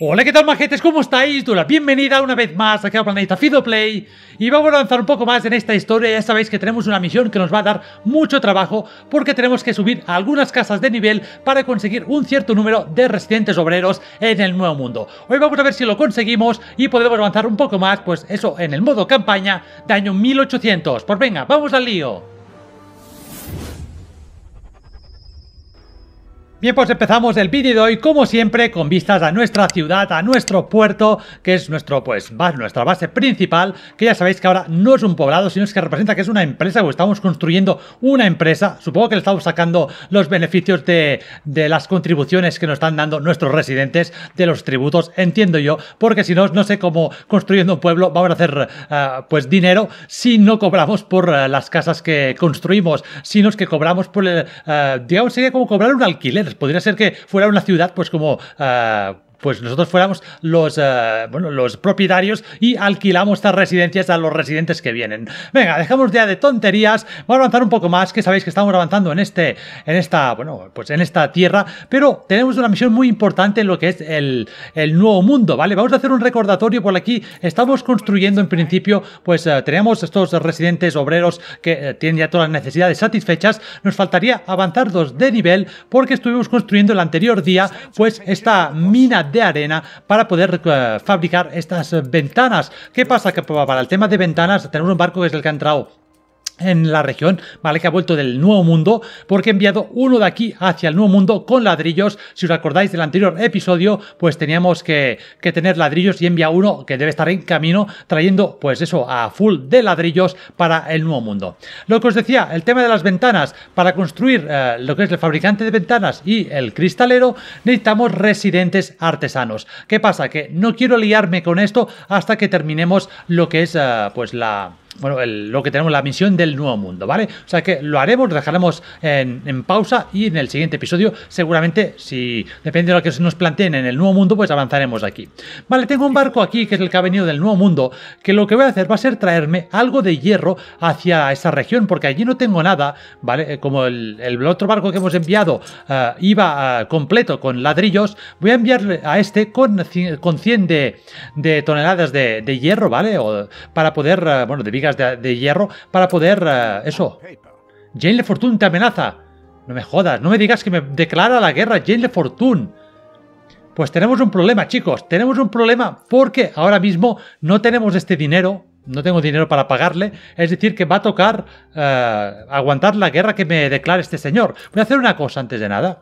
Hola, ¿qué tal majetes? ¿Cómo estáis? Dura, bienvenida una vez más aquí a planeta Fidoplay Y vamos a avanzar un poco más en esta historia Ya sabéis que tenemos una misión que nos va a dar mucho trabajo Porque tenemos que subir algunas casas de nivel Para conseguir un cierto número de residentes obreros en el nuevo mundo Hoy vamos a ver si lo conseguimos Y podemos avanzar un poco más, pues eso, en el modo campaña de año 1800 Pues venga, vamos al lío Bien, pues empezamos el vídeo de hoy, como siempre, con vistas a nuestra ciudad, a nuestro puerto, que es nuestro, pues, nuestra base principal, que ya sabéis que ahora no es un poblado, sino es que representa que es una empresa, o estamos construyendo una empresa. Supongo que le estamos sacando los beneficios de, las contribuciones que nos están dando nuestros residentes de los tributos, entiendo yo, porque si no, no sé cómo construyendo un pueblo vamos a hacer, eh, pues, dinero si no cobramos por eh, las casas que construimos, sino es que cobramos por, el. Eh, digamos, sería como cobrar un alquiler podría ser que fuera una ciudad, pues como ah, pues nosotros fuéramos los, eh, bueno, los propietarios y alquilamos estas residencias a los residentes que vienen. Venga, dejamos ya de tonterías, vamos a avanzar un poco más, que sabéis que estamos avanzando en este, en esta, bueno, pues en esta tierra, pero tenemos una misión muy importante en lo que es el, nuevo mundo, ¿vale? Vamos a hacer un recordatorio por aquí, estamos construyendo en principio, pues teníamos eh, tenemos estos residentes obreros que eh, tienen ya todas las necesidades satisfechas, nos faltaría avanzar dos de nivel porque estuvimos construyendo el anterior día, pues esta mina de de arena para poder eh, fabricar estas ventanas. ¿Qué pasa? Que para el tema de ventanas, tenemos un barco que es el que ha entrado en la región, ¿vale? Que ha vuelto del Nuevo Mundo, porque he enviado uno de aquí hacia el Nuevo Mundo con ladrillos. Si os acordáis del anterior episodio, pues teníamos que, que, tener ladrillos y envía uno que debe estar en camino trayendo, pues eso, a full de ladrillos para el Nuevo Mundo. Lo que os decía, el tema de las ventanas, para construir eh, lo que es el fabricante de ventanas y el cristalero, necesitamos residentes artesanos. ¿Qué pasa? Que no quiero liarme con esto hasta que terminemos lo que es, eh, pues la bueno, lo que tenemos, la misión del nuevo mundo, ¿vale? O sea que lo haremos, lo dejaremos en, pausa y en el siguiente episodio, seguramente, si depende de lo que se nos planteen en el nuevo mundo, pues avanzaremos aquí. Vale, tengo un barco aquí que es el que ha venido del nuevo mundo, que lo que voy a hacer va a ser traerme algo de hierro hacia esa región, porque allí no tengo nada, ¿vale? Eh, como el, otro barco que hemos enviado eh, iba eh, completo con ladrillos, voy a enviarle a este con, con 100 de, toneladas de, hierro, ¿vale? O, para poder, bueno, de viga de, hierro para poder... Eh, eso. Jane Le Fortune te amenaza. No me jodas, no me digas que me declara la guerra Jane LeFortune Fortune. Pues tenemos un problema, chicos. Tenemos un problema porque ahora mismo no tenemos este dinero. No tengo dinero para pagarle. Es decir, que va a tocar eh, aguantar la guerra que me declara este señor. Voy a hacer una cosa antes de nada.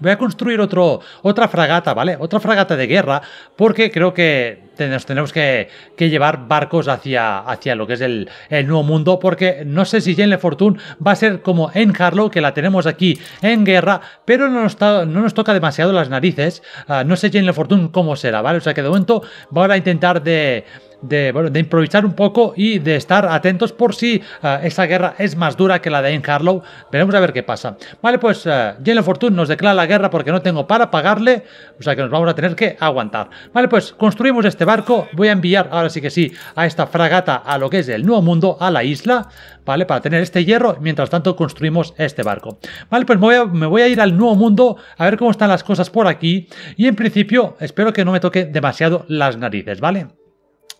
Voy a construir otro, otra fragata, ¿vale? Otra fragata de guerra, porque creo que nos tenemos que, llevar barcos hacia, hacia lo que es el, nuevo mundo, porque no sé si Jane LeFortune va a ser como en Harlow, que la tenemos aquí en guerra, pero no nos, no nos toca demasiado las narices. Ah, no sé Jane LeFortune cómo será, ¿vale? O sea que de momento vamos a intentar de de, bueno, de improvisar un poco y de estar atentos por si eh, esa guerra es más dura que la de en Harlow. Veremos a ver qué pasa. Vale, pues uh, eh, Jalen Fortune nos declara la guerra porque no tengo para pagarle, o sea que nos vamos a tener que aguantar. Vale, pues construimos este barco. Voy a enviar ahora sí que sí a esta fragata a lo que es el Nuevo Mundo, a la isla, ¿vale? Para tener este hierro. Mientras tanto construimos este barco. Vale, pues me voy me voy a ir al Nuevo Mundo a ver cómo están las cosas por aquí. Y en principio espero que no me toque demasiado las narices, ¿vale?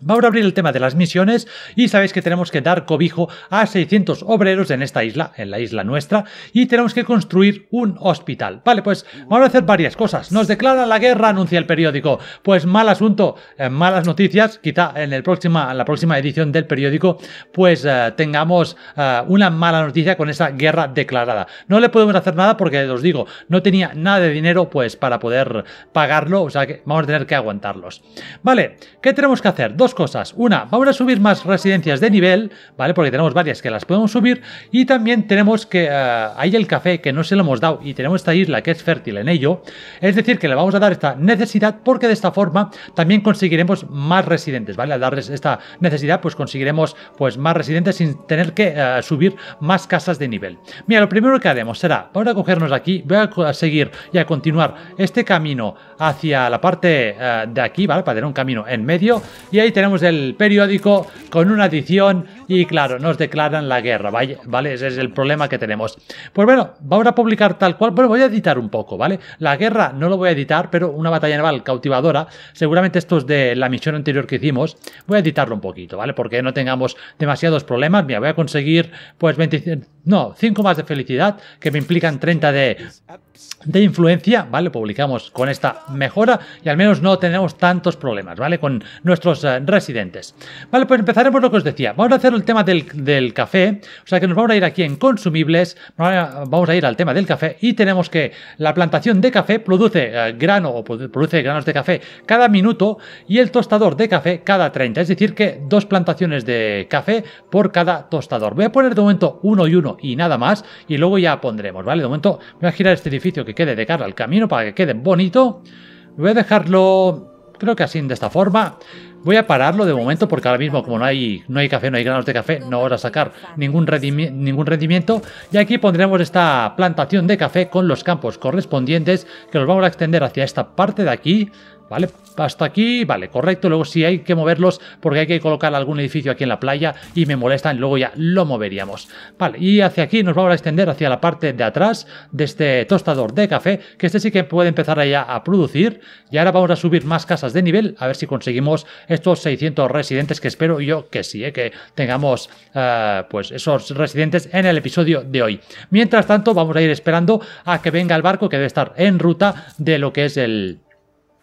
Vamos a abrir el tema de las misiones y sabéis que tenemos que dar cobijo a 600 obreros en esta isla, en la isla nuestra, y tenemos que construir un hospital. Vale, pues vamos a hacer varias cosas. Nos declara la guerra, anuncia el periódico. Pues mal asunto, eh, malas noticias, quizá en, el próxima, la próxima edición del periódico pues eh, tengamos eh, una mala noticia con esa guerra declarada. No le podemos hacer nada porque os digo, no tenía nada de dinero pues para poder pagarlo, o sea que vamos a tener que aguantarlos. Vale, ¿qué tenemos que hacer? Dos cosas. Una, vamos a subir más residencias de nivel, ¿vale? Porque tenemos varias que las podemos subir. Y también tenemos que... Eh, hay el café que no se lo hemos dado y tenemos esta isla que es fértil en ello. Es decir, que le vamos a dar esta necesidad porque de esta forma también conseguiremos más residentes, ¿vale? Al darles esta necesidad, pues conseguiremos pues, más residentes sin tener que eh, subir más casas de nivel. Mira, lo primero que haremos será, vamos a cogernos aquí, voy a seguir y a continuar este camino hacia la parte eh, de aquí, ¿vale? Para tener un camino en medio y ahí tenemos el periódico con una edición y claro, nos declaran la guerra, ¿vale? ¿vale? Ese es el problema que tenemos. Pues bueno, vamos a publicar tal cual, pero voy a editar un poco, ¿vale? La guerra no lo voy a editar, pero una batalla naval cautivadora, seguramente esto es de la misión anterior que hicimos, voy a editarlo un poquito, ¿vale? Porque no tengamos demasiados problemas, mira, voy a conseguir pues 25 no, 5 más de felicidad, que me implican 30 de, influencia, ¿vale? Publicamos con esta mejora y al menos no tenemos tantos problemas, ¿vale? Con nuestros eh, residentes. Vale, pues empezaremos lo que os decía, vamos a hacer el tema del, café, o sea que nos vamos a ir aquí en consumibles, vamos a ir al tema del café y tenemos que la plantación de café produce eh, grano o produce granos de café cada minuto y el tostador de café cada 30, es decir que dos plantaciones de café por cada tostador. Voy a poner de momento uno y uno y nada más y luego ya pondremos, ¿vale? De momento voy a girar este edificio que quede de cara al camino para que quede bonito. Voy a dejarlo creo que así de esta forma. Voy a pararlo de momento porque ahora mismo como no hay, no hay café, no hay granos de café, no vamos a sacar ningún, ningún rendimiento. Y aquí pondremos esta plantación de café con los campos correspondientes que los vamos a extender hacia esta parte de aquí. ¿Vale? Hasta aquí, vale, correcto. Luego sí hay que moverlos porque hay que colocar algún edificio aquí en la playa y me molestan, luego ya lo moveríamos. Vale, y hacia aquí nos vamos a extender hacia la parte de atrás de este tostador de café, que este sí que puede empezar allá a producir. Y ahora vamos a subir más casas de nivel, a ver si conseguimos estos 600 residentes que espero yo que sí, eh, que tengamos eh, pues esos residentes en el episodio de hoy. Mientras tanto, vamos a ir esperando a que venga el barco que debe estar en ruta de lo que es el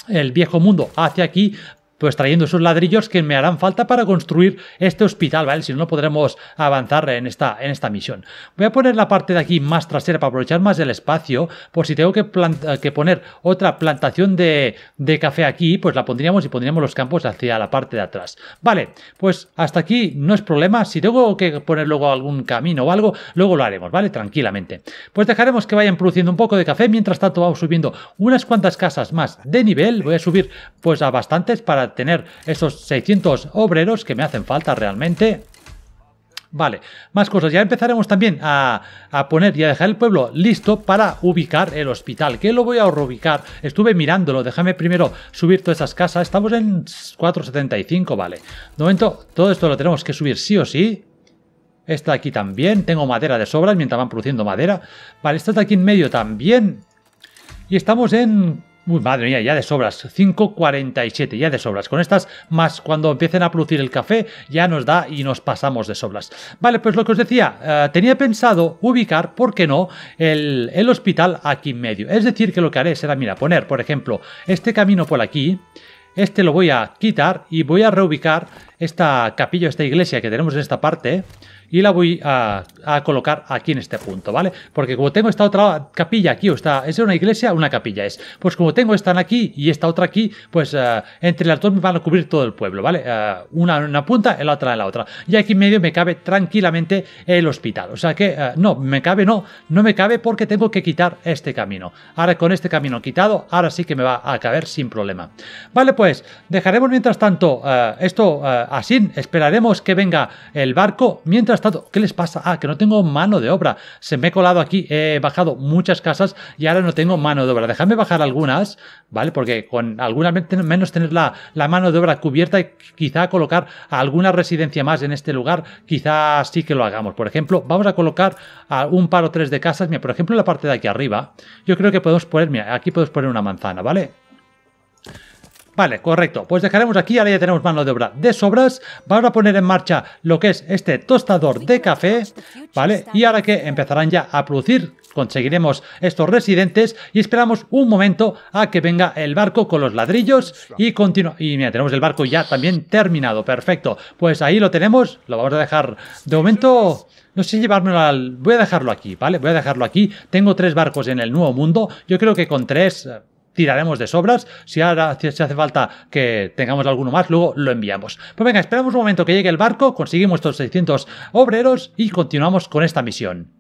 el viejo mundo hacia aquí pues trayendo esos ladrillos que me harán falta para construir este hospital, ¿vale? Si no, no podremos avanzar en esta, en esta misión. Voy a poner la parte de aquí más trasera para aprovechar más el espacio, por si tengo que, que poner otra plantación de, de café aquí, pues la pondríamos y pondríamos los campos hacia la parte de atrás. Vale, pues hasta aquí no es problema. Si tengo que poner luego algún camino o algo, luego lo haremos, ¿vale? Tranquilamente. Pues dejaremos que vayan produciendo un poco de café. Mientras tanto vamos subiendo unas cuantas casas más de nivel. Voy a subir pues a bastantes para tener esos 600 obreros que me hacen falta realmente. Vale, más cosas. Ya empezaremos también a, a, poner y a dejar el pueblo listo para ubicar el hospital. Que lo voy a reubicar. Estuve mirándolo. Déjame primero subir todas esas casas. Estamos en 475, vale. De momento, todo esto lo tenemos que subir sí o sí. Esta de aquí también. Tengo madera de sobras mientras van produciendo madera. Vale, esta de aquí en medio también. Y estamos en Uy, madre mía, ya de sobras. 5.47, ya de sobras. Con estas, más cuando empiecen a producir el café, ya nos da y nos pasamos de sobras. Vale, pues lo que os decía, eh, tenía pensado ubicar, ¿por qué no?, el, el hospital aquí en medio. Es decir, que lo que haré será, mira, poner, por ejemplo, este camino por aquí, este lo voy a quitar y voy a reubicar esta capilla, esta iglesia que tenemos en esta parte, y la voy a, colocar aquí en este punto, ¿vale? Porque como tengo esta otra capilla aquí, o sea, es una iglesia, una capilla es. Pues como tengo esta aquí y esta otra aquí, pues eh, entre las dos me van a cubrir todo el pueblo, ¿vale? Eh, una en una punta, la otra en la otra. Y aquí en medio me cabe tranquilamente el hospital. O sea que, eh, no, me cabe, no, no me cabe porque tengo que quitar este camino. Ahora con este camino quitado, ahora sí que me va a caber sin problema. Vale, pues dejaremos mientras tanto esto así, esperaremos que venga el barco. Mientras ¿Qué les pasa? Ah, que no tengo mano de obra. Se me he colado aquí, he bajado muchas casas y ahora no tengo mano de obra. Déjame bajar algunas, ¿vale? Porque con algunas menos tener la, mano de obra cubierta y quizá colocar alguna residencia más en este lugar, quizá sí que lo hagamos. Por ejemplo, vamos a colocar un par o tres de casas. Mira, por ejemplo, la parte de aquí arriba, yo creo que podemos poner, mira, aquí podemos poner una manzana, ¿vale? Vale, correcto. Pues dejaremos aquí, ahora ya tenemos mano de obra de sobras. Vamos a poner en marcha lo que es este tostador de café, ¿vale? Y ahora que empezarán ya a producir, conseguiremos estos residentes y esperamos un momento a que venga el barco con los ladrillos y continúa. Y mira, tenemos el barco ya también terminado, perfecto. Pues ahí lo tenemos, lo vamos a dejar de momento... No sé llevármelo al... Voy a dejarlo aquí, ¿vale? Voy a dejarlo aquí. Tengo tres barcos en el Nuevo Mundo. Yo creo que con tres tiraremos de sobras. Si ahora se hace falta que tengamos alguno más, luego lo enviamos. Pues venga, esperamos un momento que llegue el barco, conseguimos estos 600 obreros y continuamos con esta misión.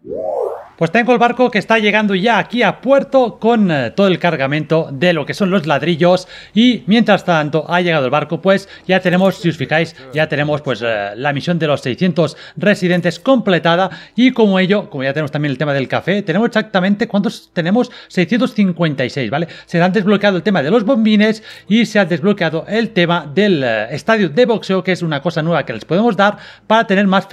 Pues tengo el barco que está llegando ya aquí a puerto con eh, todo el cargamento de lo que son los ladrillos y mientras tanto ha llegado el barco pues ya tenemos, si os fijáis, ya tenemos pues eh, la misión de los 600 residentes completada y como ello, como ya tenemos también el tema del café, tenemos exactamente cuántos tenemos, 656, ¿vale? Se han desbloqueado el tema de los bombines y se ha desbloqueado el tema del eh, estadio de boxeo que es una cosa nueva que les podemos dar para tener más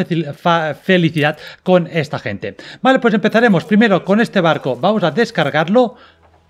felicidad con esta gente. Vale, pues empezamos haremos primero con este barco. Vamos a descargarlo.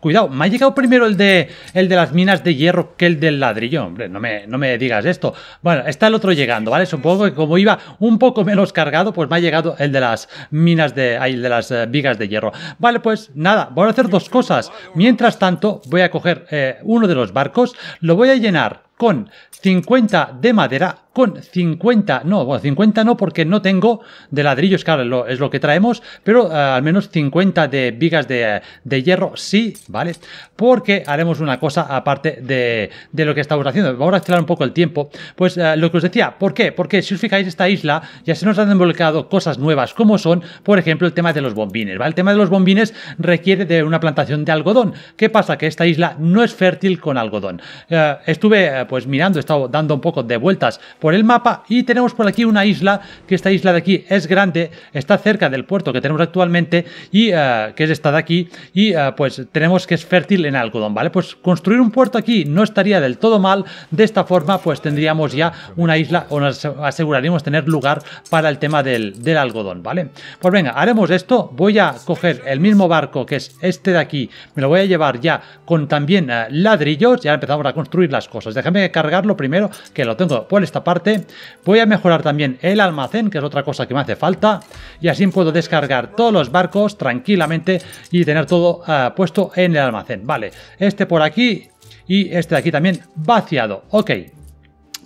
Cuidado, me ha llegado primero el de, el de las minas de hierro que el del ladrillo. Hombre, no me, no me digas esto. Bueno, está el otro llegando, ¿vale? Supongo que como iba un poco menos cargado, pues me ha llegado el de las minas de... ahí de las eh, vigas de hierro. Vale, pues nada, voy a hacer dos cosas. Mientras tanto, voy a coger eh, uno de los barcos, lo voy a llenar con 50 de madera con 50, no, bueno, 50 no porque no tengo de ladrillos, claro, es lo que traemos, pero eh, al menos 50 de vigas de, hierro sí, ¿vale? Porque haremos una cosa aparte de, lo que estamos haciendo. Vamos a acelerar un poco el tiempo. Pues eh, lo que os decía, ¿por qué? Porque si os fijáis, esta isla ya se nos han desbloqueado cosas nuevas como son, por ejemplo, el tema de los bombines, ¿vale? El tema de los bombines requiere de una plantación de algodón. ¿Qué pasa? Que esta isla no es fértil con algodón. Eh, estuve pues mirando, he estado dando un poco de vueltas por el mapa y tenemos por aquí una isla, que esta isla de aquí es grande, está cerca del puerto que tenemos actualmente y eh, que es esta de aquí y eh, pues tenemos que es fértil en algodón, ¿vale? Pues construir un puerto aquí no estaría del todo mal, de esta forma pues tendríamos ya una isla o nos aseguraríamos tener lugar para el tema del, algodón, ¿vale? Pues venga, haremos esto, voy a coger el mismo barco que es este de aquí, me lo voy a llevar ya con también eh, ladrillos y ahora empezamos a construir las cosas, déjame cargarlo primero que lo tengo por esta parte Voy a mejorar también el almacén, que es otra cosa que me hace falta. Y así puedo descargar todos los barcos tranquilamente y tener todo ah, puesto en el almacén. Vale, este por aquí y este de aquí también vaciado. Ok,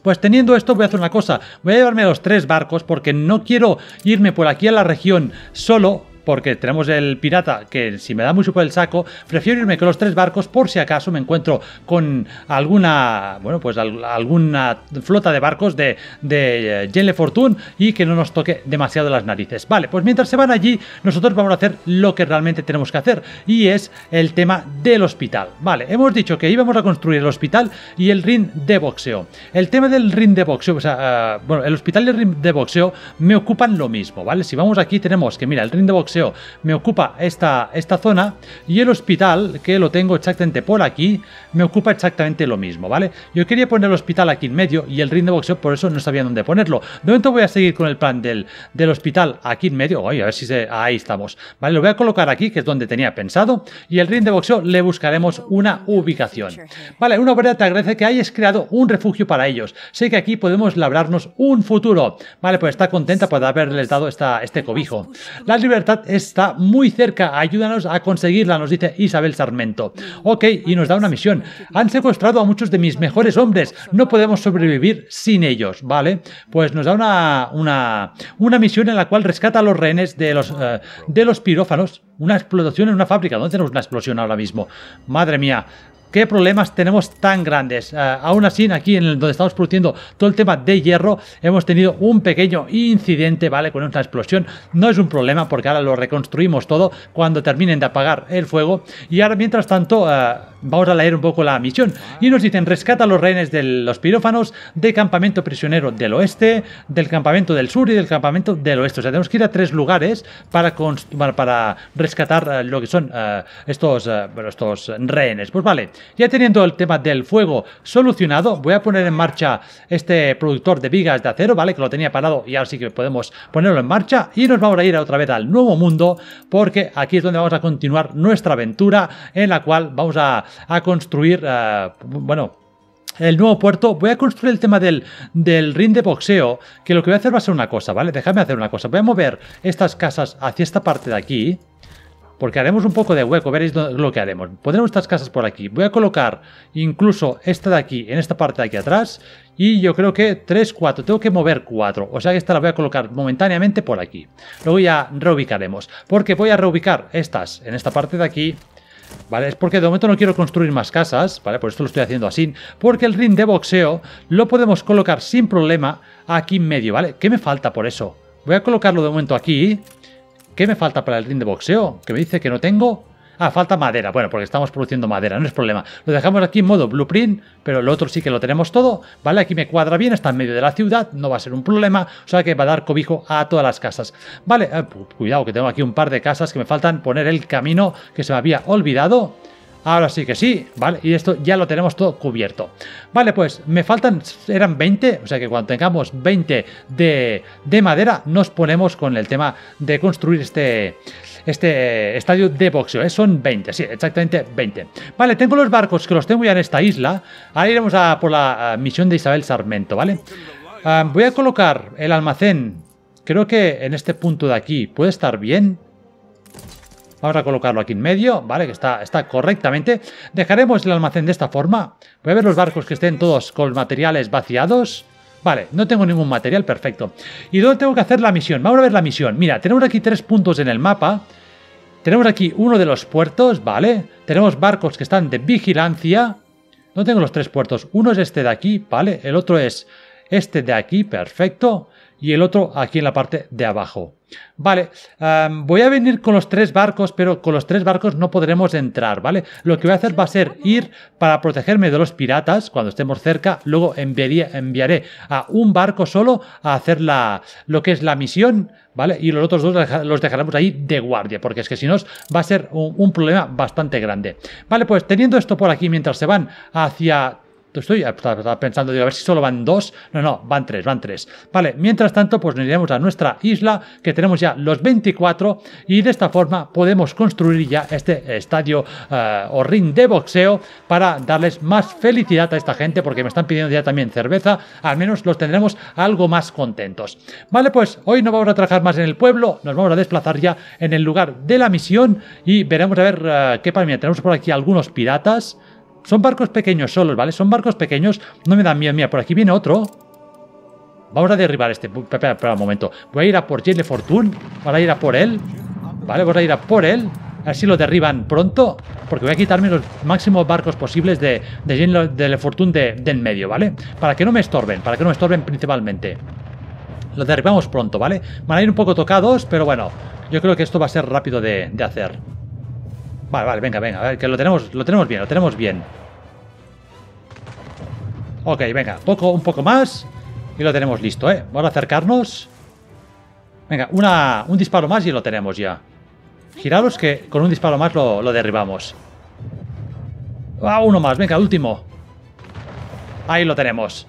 pues teniendo esto voy a hacer una cosa, voy a llevarme los tres barcos porque no quiero irme por aquí a la región solo porque tenemos el pirata que si me da muy por el saco, prefiero irme con los tres barcos por si acaso me encuentro con alguna, bueno, pues alguna flota de barcos de, de eh, Fortune y que no nos toque demasiado las narices. Vale, pues mientras se van allí, nosotros vamos a hacer lo que realmente tenemos que hacer y es el tema del hospital. Vale, hemos dicho que íbamos a construir el hospital y el ring de boxeo. El tema del ring de boxeo, o sea, eh, bueno, el hospital y el ring de boxeo me ocupan lo mismo, ¿vale? Si vamos aquí tenemos que, mira, el ring de boxeo me ocupa esta, esta zona y el hospital, que lo tengo exactamente por aquí, me ocupa exactamente lo mismo, ¿vale? Yo quería poner el hospital aquí en medio y el ring de boxeo, por eso no sabía dónde ponerlo. De momento voy a seguir con el plan del, del hospital aquí en medio, a ver si ahí estamos, ¿vale? Lo voy a colocar aquí, que es donde tenía pensado, y el ring de boxeo le buscaremos una ubicación. Vale, una verdad te agradece que hayas creado un refugio para ellos. Sé que aquí podemos labrarnos un futuro. Vale, pues está contenta por haberles dado esta, este cobijo. La libertad está muy cerca. Ayúdanos a conseguirla, nos dice Isabel Sarmento. Ok, y nos da una misión. Han secuestrado a muchos de mis mejores hombres. No podemos sobrevivir sin ellos, ¿vale? Pues nos da una, una, una misión en la cual rescata a los rehenes de los, eh, de los pirófanos. Una explotación en una fábrica. ¿Dónde tenemos una explosión ahora mismo? Madre mía qué problemas tenemos tan grandes. Eh, aún así, aquí en donde estamos produciendo todo el tema de hierro, hemos tenido un pequeño incidente, ¿vale? Con una explosión. No es un problema porque ahora lo reconstruimos todo cuando terminen de apagar el fuego. Y ahora, mientras tanto... Eh, Vamos a leer un poco la misión. Y nos dicen, rescata los rehenes de los pirófanos de campamento prisionero del oeste, del campamento del sur y del campamento del oeste. O sea, tenemos que ir a tres lugares para, para rescatar eh, lo que son eh, estos, eh, estos rehenes. Pues vale, ya teniendo el tema del fuego solucionado, voy a poner en marcha este productor de vigas de acero, ¿vale? Que lo tenía parado y ahora sí que podemos ponerlo en marcha. Y nos vamos a ir otra vez al nuevo mundo porque aquí es donde vamos a continuar nuestra aventura en la cual vamos a a construir, bueno, el nuevo puerto, voy a construir el tema del, del ring de boxeo, que lo que voy a hacer va a ser una cosa, ¿vale? Déjame hacer una cosa, voy a mover estas casas hacia esta parte de aquí, porque haremos un poco de hueco, veréis lo que haremos. Pondremos estas casas por aquí, voy a colocar incluso esta de aquí, en esta parte de aquí atrás, y yo creo que 3, 4, tengo que mover 4, o sea que esta la voy a colocar momentáneamente por aquí. Luego ya reubicaremos, porque voy a reubicar estas en esta parte de aquí, ¿Vale? Es porque de momento no quiero construir más casas, ¿vale? Por esto lo estoy haciendo así, porque el ring de boxeo lo podemos colocar sin problema aquí en medio, ¿vale? ¿Qué me falta por eso? Voy a colocarlo de momento aquí. ¿Qué me falta para el ring de boxeo? Que me dice que no tengo Ah, falta madera. Bueno, porque estamos produciendo madera, no es problema. Lo dejamos aquí en modo blueprint, pero lo otro sí que lo tenemos todo, ¿vale? Aquí me cuadra bien, está en medio de la ciudad, no va a ser un problema, o sea que va a dar cobijo a todas las casas. Vale, eh, cuidado que tengo aquí un par de casas que me faltan poner el camino que se me había olvidado. Ahora sí que sí, ¿vale? Y esto ya lo tenemos todo cubierto. Vale, pues me faltan, eran 20, o sea que cuando tengamos 20 de, madera nos ponemos con el tema de construir este, este estadio de boxeo. ¿eh? Son 20, sí, exactamente 20. Vale, tengo los barcos que los tengo ya en esta isla. Ahora iremos a por la misión de Isabel Sarmento, ¿vale? Ah, voy a colocar el almacén, creo que en este punto de aquí puede estar bien. Vamos a colocarlo aquí en medio, ¿vale? Que está, está correctamente. Dejaremos el almacén de esta forma. Voy a ver los barcos que estén todos con materiales vaciados. Vale, no tengo ningún material, perfecto. ¿Y dónde tengo que hacer la misión? Vamos a ver la misión. Mira, tenemos aquí tres puntos en el mapa. Tenemos aquí uno de los puertos, ¿vale? Tenemos barcos que están de vigilancia. No tengo los tres puertos. Uno es este de aquí, ¿vale? El otro es este de aquí, perfecto y el otro aquí en la parte de abajo. Vale, voy a venir con los tres barcos, pero con los tres barcos no podremos entrar, ¿vale? Lo que voy a hacer va a ser ir para protegerme de los piratas cuando estemos cerca, luego enviaré a un barco solo a hacer la, lo que es la misión, ¿vale? Y los otros dos los dejaremos ahí de guardia, porque es que si no va a ser un problema bastante grande. Vale, pues teniendo esto por aquí mientras se van hacia estoy pensando, digo, a ver si solo van dos. No, no, van tres, van tres. Vale, mientras tanto, pues nos iremos a nuestra isla, que tenemos ya los 24, y de esta forma podemos construir ya este estadio eh, o ring de boxeo para darles más felicidad a esta gente, porque me están pidiendo ya también cerveza. Al menos los tendremos algo más contentos. Vale, pues hoy no vamos a trabajar más en el pueblo, nos vamos a desplazar ya en el lugar de la misión y veremos a ver eh, qué para Tenemos por aquí algunos piratas. Son barcos pequeños solos, ¿vale? Son barcos pequeños. No me dan miedo. mía. por aquí viene otro. Vamos a derribar este. Espera, espera un momento. Voy a ir a por Jane Fortune. a ir a por él. Vale, voy a ir a por él. A ver si lo derriban pronto. Porque voy a quitarme los máximos barcos posibles de, Jane de Fortune de, en medio, ¿vale? Para que no me estorben. Para que no me estorben principalmente. Lo derribamos pronto, ¿vale? Van a ir un poco tocados, pero bueno. Yo creo que esto va a ser rápido de, de hacer. Vale, vale, venga, venga, a ver, que lo tenemos, lo tenemos bien, lo tenemos bien. Ok, venga, poco, un poco más y lo tenemos listo, ¿eh? Vamos a acercarnos. Venga, una, un disparo más y lo tenemos ya. Giraros que con un disparo más lo, lo derribamos. Ah, uno más, venga, último. Ahí lo tenemos.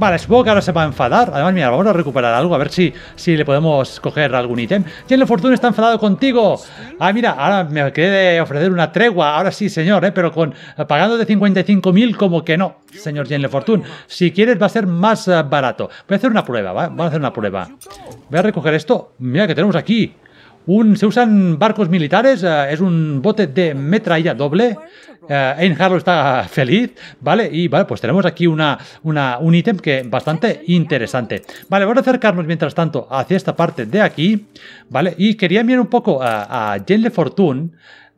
Vale, supongo que ahora se va a enfadar. Además, mira, vamos a recuperar algo, a ver si, si le podemos coger algún ítem. Jane Fortune está enfadado contigo. Ah, mira, ahora me quiere ofrecer una tregua. Ahora sí, señor, ¿eh? pero con pagando de 55.000 como que no, señor le Fortune. Si quieres va a ser más eh, barato. Voy a hacer una prueba, ¿va? Voy a hacer una prueba. Voy a recoger esto. Mira que tenemos aquí se usan barcos militares, eh, es un bote de metralla doble. En eh, Harlow está feliz, ¿vale? Y vale, pues tenemos aquí una, un ítem que es bastante interesante. Vale, vamos a acercarnos mientras tanto hacia esta parte de aquí, ¿vale? Y quería mirar un poco a, a de Fortune,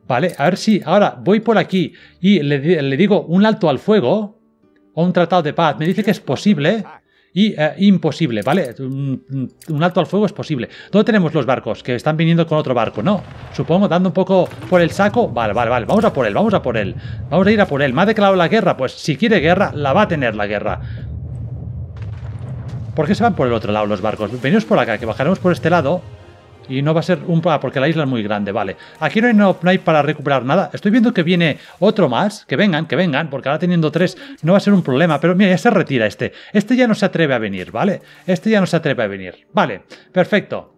¿vale? A ver si ahora voy por aquí y le, le digo un alto al fuego o un tratado de paz. Me dice que es posible y eh, imposible, ¿vale? Un, alto al fuego es posible. ¿Dónde tenemos los barcos? Que están viniendo con otro barco, ¿no? Supongo, dando un poco por el saco. Vale, vale, vale, vamos a por él, vamos a por él. Vamos a ir a por él. ¿Me ha declarado la guerra? Pues si quiere guerra, la va a tener la guerra. ¿Por qué se van por el otro lado los barcos? Venimos por acá, que bajaremos por este lado. Y no va a ser un problema, porque la isla es muy grande, vale. Aquí no hay, no, hay para recuperar nada. Estoy viendo que viene otro más. Que vengan, que vengan, porque ahora teniendo tres no va a ser un problema. Pero mira, ya se retira este. Este ya no se atreve a venir, ¿vale? Este ya no se atreve a venir. Vale, perfecto.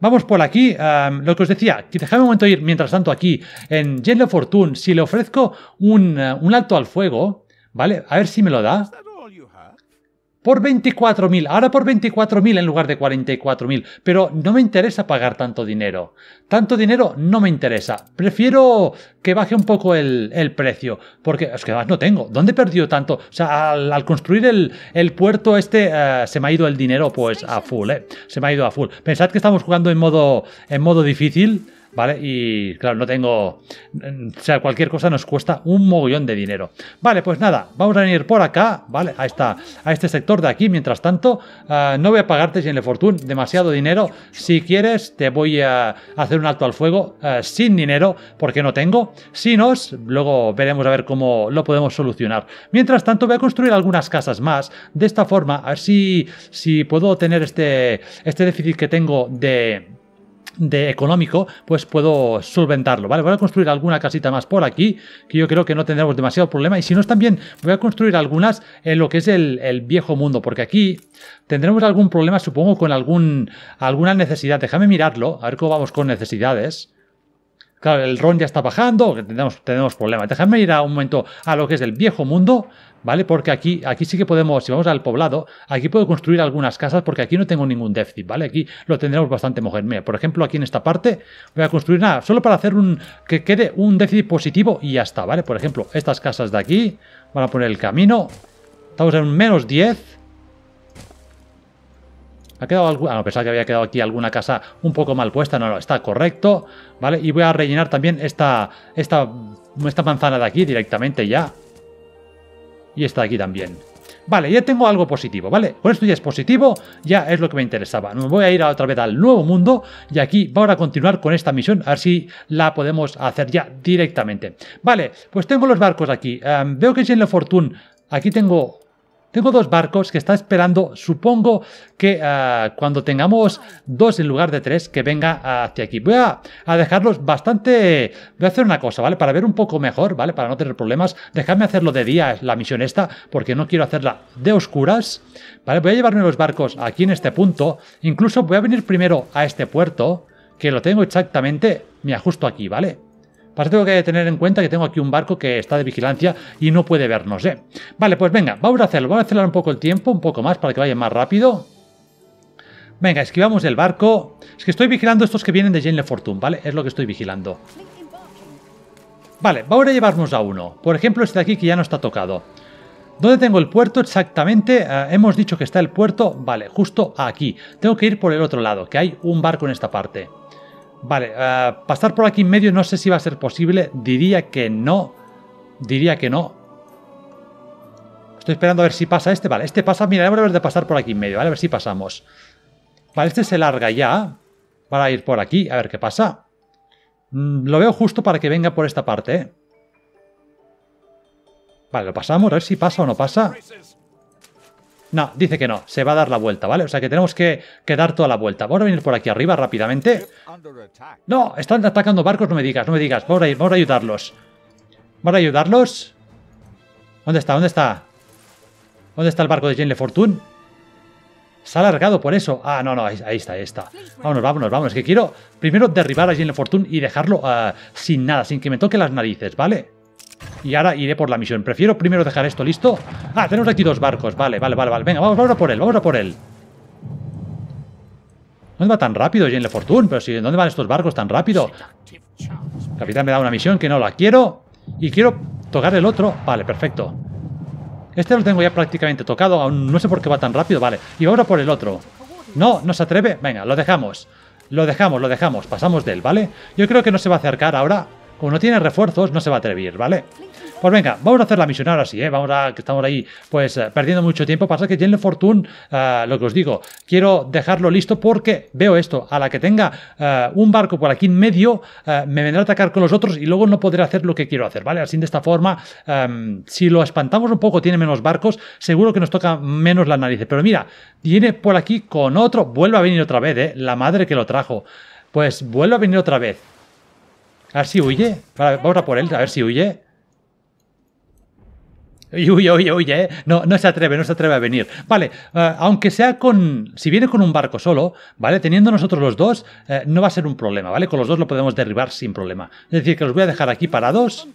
Vamos por aquí, lo que os decía, dejadme un momento ir mientras tanto aquí en of Fortune, si le ofrezco un, eh, un alto al fuego, ¿vale? A ver si me lo da por 24.000, ahora por 24.000 en lugar de 44.000, pero no me interesa pagar tanto dinero. Tanto dinero no me interesa. Prefiero que baje un poco el, precio, porque es que no tengo. ¿Dónde perdió tanto? O sea, al, construir el, puerto este eh, se me ha ido el dinero pues a full, ¿eh? Se me ha ido a full. Pensad que estamos jugando en modo, en modo difícil ¿vale? Y claro, no tengo... O sea, cualquier cosa nos cuesta un mogollón de dinero. Vale, pues nada, vamos a venir por acá, ¿vale? A, esta, a este sector de aquí. Mientras tanto, ah, no voy a pagarte, sin la Fortune, demasiado dinero. Si quieres, te voy a hacer un alto al fuego ah, sin dinero, porque no tengo. Si no, luego veremos a ver cómo lo podemos solucionar. Mientras tanto, voy a construir algunas casas más. De esta forma, así si, si puedo tener este, este déficit que tengo de de económico, pues puedo solventarlo, ¿vale? Voy a construir alguna casita más por aquí, que yo creo que no tendremos demasiado problema. Y si no, también voy a construir algunas en lo que es el, el viejo mundo, porque aquí tendremos algún problema, supongo, con algún, alguna necesidad. Déjame mirarlo, a ver cómo vamos con necesidades. Claro, el ron ya está bajando, tenemos, tenemos problemas. Déjame ir a un momento a lo que es el viejo mundo, ¿vale? Porque aquí, aquí sí que podemos, si vamos al poblado, aquí puedo construir algunas casas porque aquí no tengo ningún déficit, ¿vale? Aquí lo tendremos bastante mejor. Mira, por ejemplo, aquí en esta parte voy a construir nada, solo para hacer un que quede un déficit positivo y ya está, ¿vale? Por ejemplo, estas casas de aquí, van a poner el camino, estamos en menos 10, ¿Ha quedado algo. A ah, pesar que había quedado aquí alguna casa un poco mal puesta. No, no, está correcto. ¿Vale? Y voy a rellenar también esta, esta, esta manzana de aquí directamente ya. Y esta de aquí también. Vale, ya tengo algo positivo, ¿vale? Con esto ya es positivo, ya es lo que me interesaba. Me voy a ir otra vez al nuevo mundo y aquí vamos a continuar con esta misión, a ver si la podemos hacer ya directamente. Vale, pues tengo los barcos aquí. Em, veo que en la Fortune, aquí tengo tengo dos barcos que está esperando, supongo que ah, cuando tengamos dos en lugar de tres, que venga hacia aquí. Voy a, dejarlos bastante... Voy a hacer una cosa, ¿vale? Para ver un poco mejor, ¿vale? Para no tener problemas. Dejadme hacerlo de día, la misión esta, porque no quiero hacerla de oscuras. ¿Vale? Voy a llevarme los barcos aquí en este punto. Incluso voy a venir primero a este puerto, que lo tengo exactamente... Me ajusto aquí, ¿vale? Para tengo que tener en cuenta que tengo aquí un barco que está de vigilancia y no puede vernos, ¿eh? Vale, pues venga, vamos a hacerlo. Vamos a acelerar un poco el tiempo, un poco más, para que vaya más rápido. Venga, esquivamos el barco. Es que estoy vigilando estos que vienen de Jane Le Fortune, ¿vale? Es lo que estoy vigilando. Vale, vamos a llevarnos a uno. Por ejemplo, este de aquí que ya no está tocado. ¿Dónde tengo el puerto exactamente? Eh, hemos dicho que está el puerto, vale, justo aquí. Tengo que ir por el otro lado, que hay un barco en esta parte. Vale, eh, pasar por aquí en medio no sé si va a ser posible. Diría que no. Diría que no. Estoy esperando a ver si pasa este. Vale, este pasa. Mira, voy a ver de pasar por aquí en medio. ¿vale? A ver si pasamos. Vale, este se larga ya. Para ir por aquí. A ver qué pasa. Mm, lo veo justo para que venga por esta parte. ¿eh? Vale, lo pasamos. A ver si pasa o no pasa. No, dice que no, se va a dar la vuelta, ¿vale? O sea que tenemos que, dar toda la vuelta. Vamos a venir por aquí arriba rápidamente. No, están atacando barcos, no me digas, no me digas. Vamos a, vamos a ayudarlos. ¿Vamos a ayudarlos? ¿Dónde está? ¿Dónde está? ¿Dónde está el barco de Jane LeFortune? Se ha alargado por eso. Ah, no, no, ahí, está, ahí está. Vámonos, vámonos, vámonos. Que quiero primero derribar a Jane Fortune y dejarlo ah, sin nada, sin que me toque las narices, ¿vale? Y ahora iré por la misión. Prefiero primero dejar esto listo. Ah, tenemos aquí dos barcos. Vale, vale, vale, vale. Venga, vamos, vamos a por él, vamos a por él. ¿Dónde va tan rápido Jane Le Pero si, ¿dónde van estos barcos tan rápido? capitán me da una misión que no la quiero. Y quiero tocar el otro. Vale, perfecto. Este lo tengo ya prácticamente tocado. Aún no sé por qué va tan rápido. Vale, y ahora por el otro. No, no se atreve. Venga, lo dejamos. Lo dejamos, lo dejamos. Pasamos de él, ¿vale? Yo creo que no se va a acercar ahora como no tiene refuerzos, no se va a atrever, ¿vale? Pues venga, vamos a hacer la misión ahora sí, ¿eh? Vamos a que estamos ahí, pues, eh, perdiendo mucho tiempo. Pasa que tiene Fortune, eh, lo que os digo, quiero dejarlo listo porque veo esto. A la que tenga eh, un barco por aquí en medio, me vendrá a atacar con los otros y luego no podré hacer lo que quiero hacer, ¿vale? Así de esta forma, em, si lo espantamos un poco, tiene menos barcos, seguro que nos toca menos la nariz. Pero mira, viene por aquí con otro, vuelve a venir otra vez, ¿eh? La madre que lo trajo. Pues vuelve a venir otra vez a ver si huye. Vamos a por él, a ver si huye. Huye, huye, huye. ¿eh? No, no se atreve, no se atreve a venir. Vale, eh, aunque sea con... Si viene con un barco solo, ¿vale? Teniendo nosotros los dos, eh, no va a ser un problema, ¿vale? Con los dos lo podemos derribar sin problema. Es decir, que los voy a dejar aquí parados.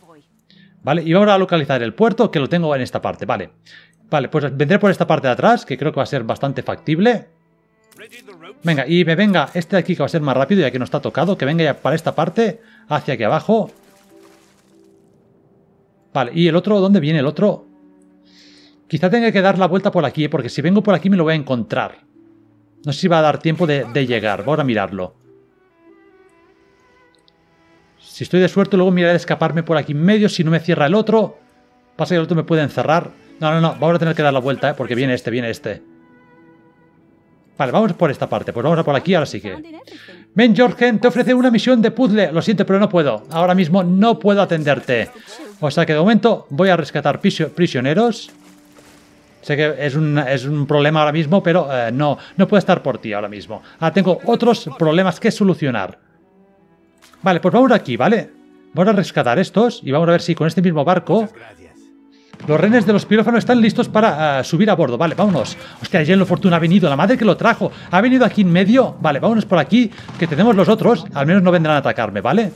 ¿Vale? Y vamos a localizar el puerto, que lo tengo en esta parte, ¿vale? Vale, pues vendré por esta parte de atrás, que creo que va a ser bastante factible. Venga, y me venga este de aquí que va a ser más rápido, ya que no está tocado, que venga ya para esta parte hacia aquí abajo. Vale, ¿y el otro? ¿Dónde viene el otro? Quizá tenga que dar la vuelta por aquí, ¿eh? porque si vengo por aquí me lo voy a encontrar. No sé si va a dar tiempo de, llegar. Voy a mirarlo. Si estoy de suerte, luego miraré a escaparme por aquí en medio. Si no me cierra el otro, pasa que el otro me puede encerrar. No, no, no. Vamos a tener que dar la vuelta, ¿eh? porque viene este, viene este. Vale, vamos por esta parte. Pues vamos a por aquí, ahora sí que... Ben ah, Jorgen te ofrece una misión de puzzle. Lo siento, pero no puedo. Ahora mismo no puedo atenderte. O sea que de momento voy a rescatar prisioneros. Sé que es un, problema ahora mismo, pero eh, no, no puedo estar por ti ahora mismo. Ah, tengo otros problemas que solucionar. Vale, pues vamos aquí, ¿vale? Vamos a rescatar estos y vamos a ver si con este mismo barco los renes de los pirófanos están listos para ah, subir a bordo. Vale, vámonos. Hostia, lo Fortuna ha venido. La madre que lo trajo. Ha venido aquí en medio. Vale, vámonos por aquí. Que tenemos los otros. Al menos no vendrán a atacarme, ¿vale?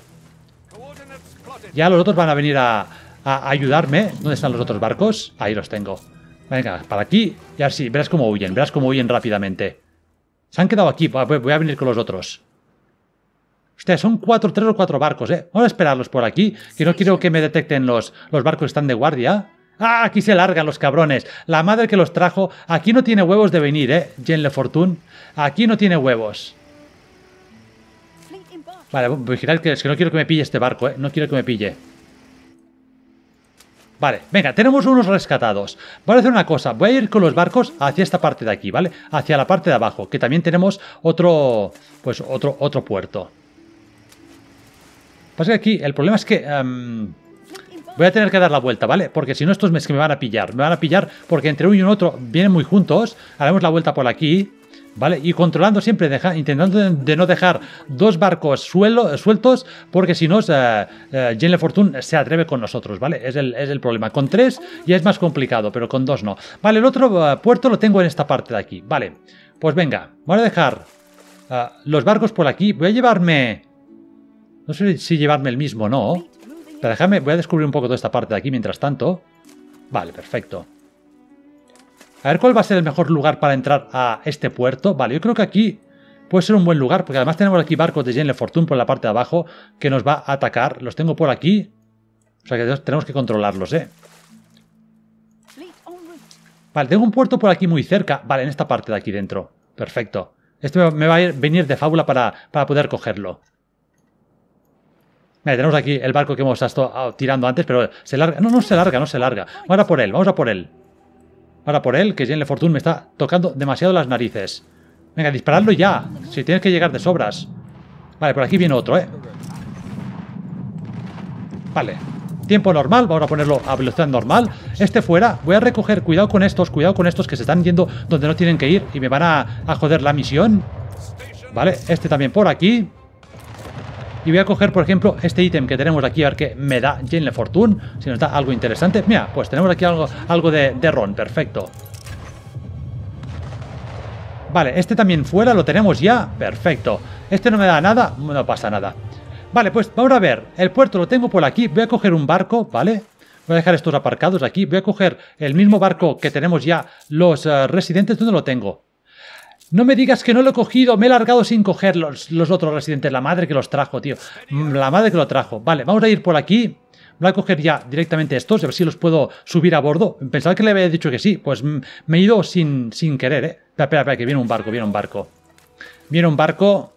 Ya los otros van a venir a, ayudarme. ¿Dónde están los otros barcos? Ahí los tengo. Venga, para aquí. Y sí, verás cómo huyen. Verás cómo huyen rápidamente. Se han quedado aquí. Voy a venir con los otros. Hostia, son cuatro, tres o cuatro barcos, ¿eh? Vamos a esperarlos por aquí. Que no quiero que me detecten los, los barcos que están de guardia. Ah, aquí se largan los cabrones. La madre que los trajo. Aquí no tiene huevos de venir, ¿eh? Jane LeFortune. Aquí no tiene huevos. Vale, pues, a que es que no quiero que me pille este barco, ¿eh? No quiero que me pille. Vale, venga, tenemos unos rescatados. Voy a hacer una cosa, voy a ir con los barcos hacia esta parte de aquí, ¿vale? Hacia la parte de abajo, que también tenemos otro, pues otro, otro puerto. Pasa que aquí el problema es que... Em, Voy a tener que dar la vuelta, ¿vale? Porque si no, estos que me van a pillar. Me van a pillar porque entre uno y otro vienen muy juntos. Haremos la vuelta por aquí. ¿Vale? Y controlando siempre, intentando de, no dejar dos barcos suelo, sueltos, porque si no, Genle eh, eh, Le Fortune se atreve con nosotros, ¿vale? Es el, problema. Con tres ya es más complicado, pero con dos no. Vale, el otro eh, puerto lo tengo en esta parte de aquí, ¿vale? Pues venga, voy a dejar los barcos por aquí. Voy a llevarme... No sé si llevarme el mismo, ¿no? déjame, voy a descubrir un poco toda esta parte de aquí mientras tanto. Vale, perfecto. A ver cuál va a ser el mejor lugar para entrar a este puerto. Vale, yo creo que aquí puede ser un buen lugar, porque además tenemos aquí barcos de Jane LeFortune Fortune por la parte de abajo que nos va a atacar. Los tengo por aquí. O sea que tenemos que controlarlos, ¿eh? Vale, tengo un puerto por aquí muy cerca. Vale, en esta parte de aquí dentro. Perfecto. Esto me va a venir de fábula para, para poder cogerlo. Vale, tenemos aquí el barco que hemos estado ah, tirando antes, pero se larga. No, no se larga, no se larga. Vamos a por él, vamos a por él. Ahora por él, que Jane Lefortune me está tocando demasiado las narices. Venga, disparadlo ya. Si tienes que llegar de sobras. Vale, por aquí viene otro, ¿eh? Vale. Tiempo normal, vamos a ponerlo a velocidad normal. Este fuera, voy a recoger, cuidado con estos, cuidado con estos que se están yendo donde no tienen que ir y me van a joder la misión. Vale, este también por aquí. Y voy a coger, por ejemplo, este ítem que tenemos aquí, a ver qué me da Jane Le Fortune, si nos da algo interesante. Mira, pues tenemos aquí algo, algo de, Ron, perfecto. Vale, este también fuera, lo tenemos ya, perfecto. Este no me da nada, no pasa nada. Vale, pues vamos a ver, el puerto lo tengo por aquí, voy a coger un barco, ¿vale? Voy a dejar estos aparcados aquí, voy a coger el mismo barco que tenemos ya los eh, residentes, ¿dónde lo tengo? No me digas que no lo he cogido, me he largado sin coger los, otros residentes. La madre que los trajo, tío. Mm, la madre que lo trajo. Vale, vamos a ir por aquí. Voy a coger ya directamente estos, a ver si los puedo subir a bordo. Pensaba que le había dicho que sí. Pues me he ido sin, sin querer, eh. Espera, espera, que viene un barco, viene un barco. Viene un barco.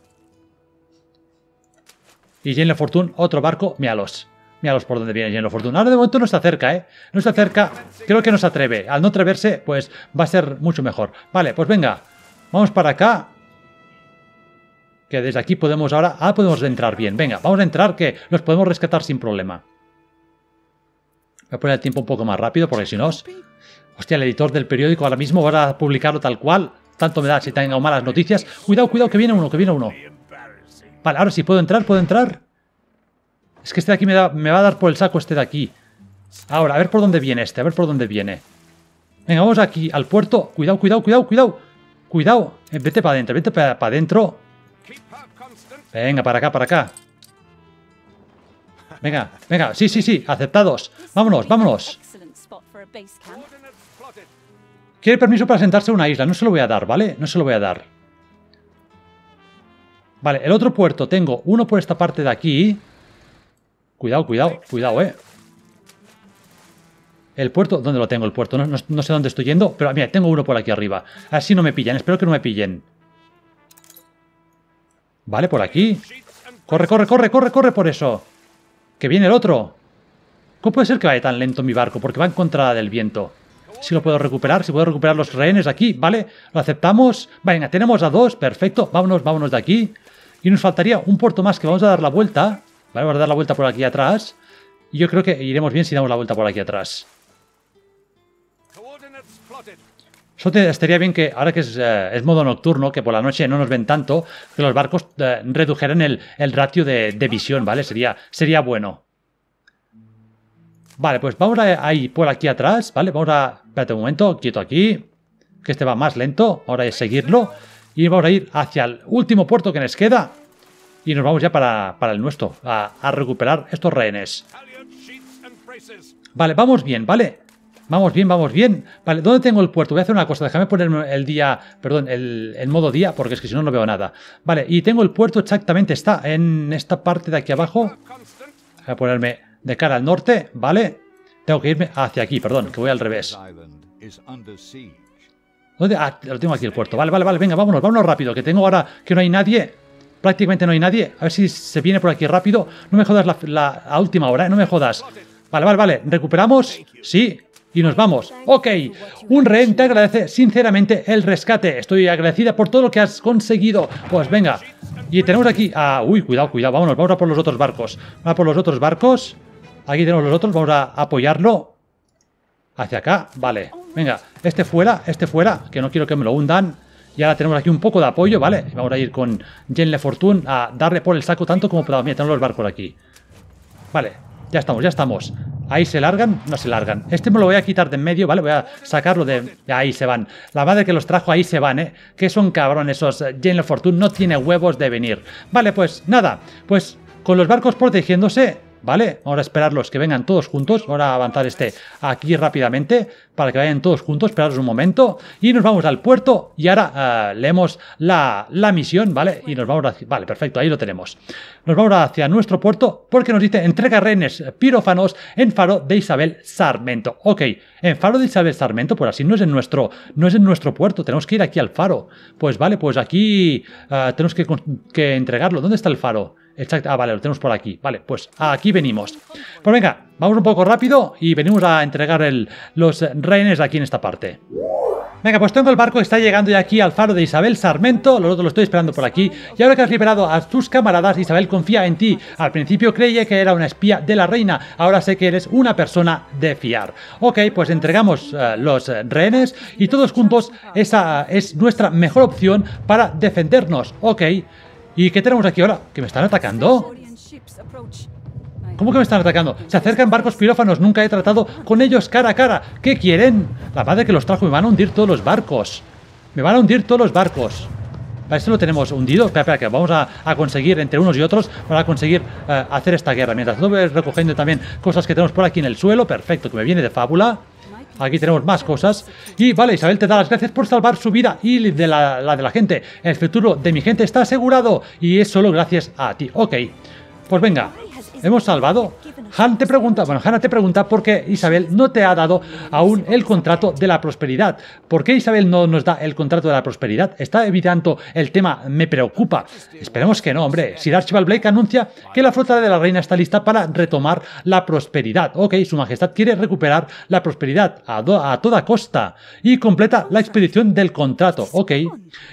Y Jane Fortune, otro barco. Míralos. Míralos por donde viene Jane Fortune. Ahora de momento no está cerca, ¿eh? No está cerca. Creo que no se atreve. Al no atreverse, pues va a ser mucho mejor. Vale, pues venga. Vamos para acá. Que desde aquí podemos ahora... Ah, podemos entrar bien. Venga, vamos a entrar que los podemos rescatar sin problema. Voy a poner el tiempo un poco más rápido porque si no... Hostia, el editor del periódico ahora mismo va a publicarlo tal cual. Tanto me da si tengo malas noticias. Cuidado, cuidado, que viene uno, que viene uno. Vale, ahora sí, ¿puedo entrar? ¿Puedo entrar? Es que este de aquí me, me va a dar por el saco este de aquí. Ahora, a ver por dónde viene este, a ver por dónde viene. Venga, vamos aquí al puerto. Cuidado, cuidado, cuidado, cuidado. Cuidado. Eh, vete para adentro, vete para adentro. Venga, para acá, para acá. Venga, venga, sí, sí, sí, aceptados. Vámonos, vámonos. Quiere permiso para sentarse a una isla. No se lo voy a dar, ¿vale? No se lo voy a dar. Vale, el otro puerto. Tengo uno por esta parte de aquí. Cuidado, cuidado, cuidado, eh. El puerto, ¿dónde lo tengo el puerto? No, sé dónde estoy yendo, pero mira, tengo uno por aquí arriba. Así no me pillan, espero que no me pillen. Vale, por aquí. Corre, corre, corre, corre, corre por eso. Que viene el otro. ¿Cómo puede ser que vaya tan lento mi barco? Porque va en contra del viento. Si lo puedo recuperar, si puedo recuperar los rehenes aquí, ¿vale? Lo aceptamos. Venga, tenemos a dos, perfecto. Vámonos, vámonos de aquí. Y nos faltaría un puerto más que vamos a dar la vuelta. Vale, vamos a dar la vuelta por aquí atrás. Y yo creo que iremos bien si damos la vuelta por aquí atrás. Eso estaría bien que, ahora que eh, es, modo nocturno, que por la noche no nos ven tanto, que los barcos eh, redujeran el, ratio de, visión, ¿vale? Sería, sería bueno. Vale, pues vamos a, ir por aquí atrás, ¿vale? Vamos a... Espérate un momento, quieto aquí. Que este va más lento. Ahora es seguirlo. Y vamos a ir hacia el último puerto que nos queda. Y nos vamos ya para, el nuestro, a, a recuperar estos rehenes. Vale, vamos bien, ¿vale? Vamos bien, vamos bien. Vale, ¿dónde tengo el puerto? Voy a hacer una cosa, déjame ponerme el día, perdón, el, el modo día, porque es que si no, no veo nada. Vale, y tengo el puerto exactamente, está en esta parte de aquí abajo. Voy a ponerme de cara al norte, ¿vale? Tengo que irme hacia aquí, perdón, que voy al revés. ¿Dónde? Ah, lo tengo aquí el puerto. Vale, vale, vale, venga, vámonos, vámonos rápido, que tengo ahora que no hay nadie. Prácticamente no hay nadie. A ver si se viene por aquí rápido. No me jodas la, la última hora, ¿eh? no me jodas. Vale, vale, vale. ¿Recuperamos? Sí. Y nos vamos. Ok, un rehén te agradece sinceramente el rescate. Estoy agradecida por todo lo que has conseguido. Pues venga. Y tenemos aquí... Ah, uy, cuidado, cuidado. Vámonos, vamos a por los otros barcos. Vamos por los otros barcos. Aquí tenemos los otros. Vamos a apoyarlo. Hacia acá. Vale. Venga, este fuera, este fuera. Que no quiero que me lo hundan. Y ahora tenemos aquí un poco de apoyo, ¿vale? Vamos a ir con Jen Lefortune a darle por el saco tanto como podamos. Mira, tenemos los barcos aquí. Vale, ya estamos, ya estamos. Ahí se largan, no se largan. Este me lo voy a quitar de en medio, ¿vale? Voy a sacarlo de... Ahí se van. La madre que los trajo, ahí se van, ¿eh? Que son cabrones esos. Eh, Jane Fortune no tiene huevos de venir. Vale, pues nada. Pues con los barcos protegiéndose, ¿vale? Ahora esperarlos que vengan todos juntos. Ahora avanzar este aquí rápidamente para que vayan todos juntos. Esperaros un momento. Y nos vamos al puerto y ahora eh, leemos la, la, misión, ¿vale? Y nos vamos Vale, perfecto, ahí lo tenemos. Nos vamos hacia nuestro puerto porque nos dice entrega renes pirófanos en faro de Isabel Sarmento. Ok, en faro de Isabel Sarmento, por pues así no es en nuestro, no es en nuestro puerto. Tenemos que ir aquí al faro. Pues vale, pues aquí eh, tenemos que, que entregarlo. ¿Dónde está el faro? Exacto. Ah, vale, lo tenemos por aquí. Vale, pues aquí venimos. Pues venga, vamos un poco rápido y venimos a entregar los rehenes aquí en esta parte. Venga, pues tengo el barco que está llegando ya aquí al faro de Isabel Sarmento, los otros lo estoy esperando por aquí, y ahora que has liberado a tus camaradas, Isabel confía en ti. Al principio creía que era una espía de la reina, ahora sé que eres una persona de fiar. Ok, pues entregamos eh, los rehenes y todos juntos esa es nuestra mejor opción para defendernos. Ok, ¿Y qué tenemos aquí ahora? ¿Que me están atacando? ¿Cómo que me están atacando? Se acercan barcos pirófanos, nunca he tratado con ellos cara a cara. ¿Qué quieren? La madre que los trajo, me van a hundir todos los barcos. Me van a hundir todos los barcos. Para esto lo tenemos hundido. Espera, espera, que vamos a, conseguir entre unos y otros para conseguir eh, hacer esta guerra. Mientras voy recogiendo también cosas que tenemos por aquí en el suelo. Perfecto, que me viene de fábula. Aquí tenemos más cosas. Y vale, Isabel te da las gracias por salvar su vida y la, la de la gente. El futuro de mi gente está asegurado y es solo gracias a ti. Ok, pues venga. Hemos salvado. Han te pregunta, bueno, Hannah te pregunta por qué Isabel no te ha dado aún el contrato de la prosperidad. ¿Por qué Isabel no nos da el contrato de la prosperidad? Está evitando el tema, me preocupa. Esperemos que no, hombre. Sir Archibald Blake anuncia que la flota de la reina está lista para retomar la prosperidad. Ok, su majestad quiere recuperar la prosperidad a, toda costa y completa la expedición del contrato. Ok,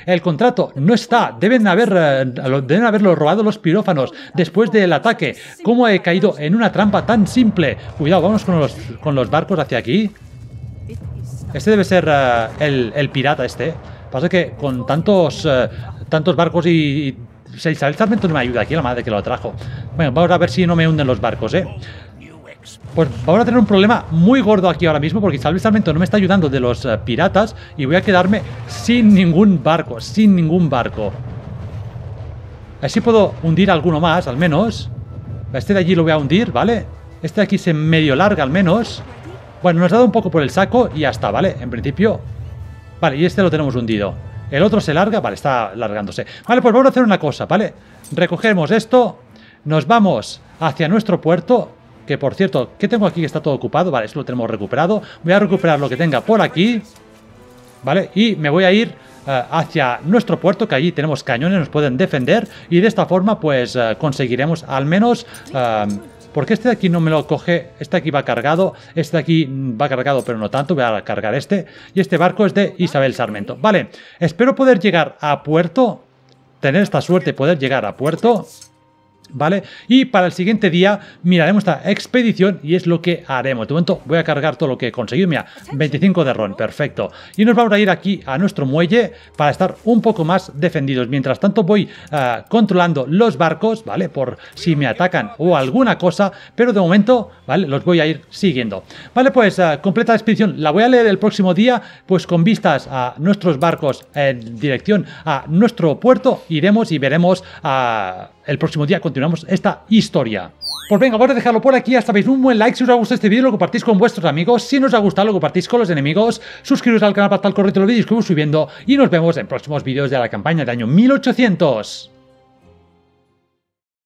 el contrato no está, deben, haber, eh, deben haberlo robado los pirófanos después del ataque he caído en una trampa tan simple? Cuidado, vamos con los, barcos hacia aquí. Este debe ser eh, el, pirata este. Pasa que con tantos, eh, tantos barcos y... y Salmento no me ayuda aquí, la madre que lo atrajo. Bueno, vamos a ver si no me hunden los barcos, ¿eh? Pues vamos a tener un problema muy gordo aquí ahora mismo porque Isabel Salmento no me está ayudando de los eh, piratas y voy a quedarme sin ningún barco, sin ningún barco. Así puedo hundir alguno más, al menos. Este de allí lo voy a hundir, ¿vale? Este de aquí se medio larga al menos. Bueno, nos ha dado un poco por el saco y ya está, ¿vale? En principio. Vale, y este lo tenemos hundido. El otro se larga, vale, está largándose. Vale, pues vamos a hacer una cosa, ¿vale? Recogemos esto, nos vamos hacia nuestro puerto, que por cierto, ¿qué tengo aquí que está todo ocupado? Vale, eso lo tenemos recuperado. Voy a recuperar lo que tenga por aquí. ¿vale? Y me voy a ir eh, hacia nuestro puerto, que allí tenemos cañones, nos pueden defender, y de esta forma pues eh, conseguiremos al menos... Eh, porque este de aquí no me lo coge, este de aquí va cargado, este de aquí va cargado pero no tanto, voy a cargar este, y este barco es de Isabel Sarmento. Vale, espero poder llegar a puerto, tener esta suerte, poder llegar a puerto... ¿Vale? Y para el siguiente día miraremos esta expedición y es lo que haremos. De momento voy a cargar todo lo que he conseguido. Mira, 25 de ron, perfecto. Y nos vamos a ir aquí a nuestro muelle para estar un poco más defendidos. Mientras tanto voy eh, controlando los barcos, ¿vale? Por si me atacan o alguna cosa, pero de momento, ¿vale? Los voy a ir siguiendo. Vale, pues eh, completa la expedición. La voy a leer el próximo día, pues con vistas a nuestros barcos en dirección a nuestro puerto, iremos y veremos a el próximo día continuamos esta historia. Pues venga, vamos a dejarlo por aquí. Hasta veis un buen like. Si os ha gustado este vídeo, lo compartís con vuestros amigos. Si no os ha gustado, lo compartís con los enemigos. Suscribiros al canal para estar correcto los vídeos que voy subiendo. Y nos vemos en próximos vídeos de la campaña de año 1800.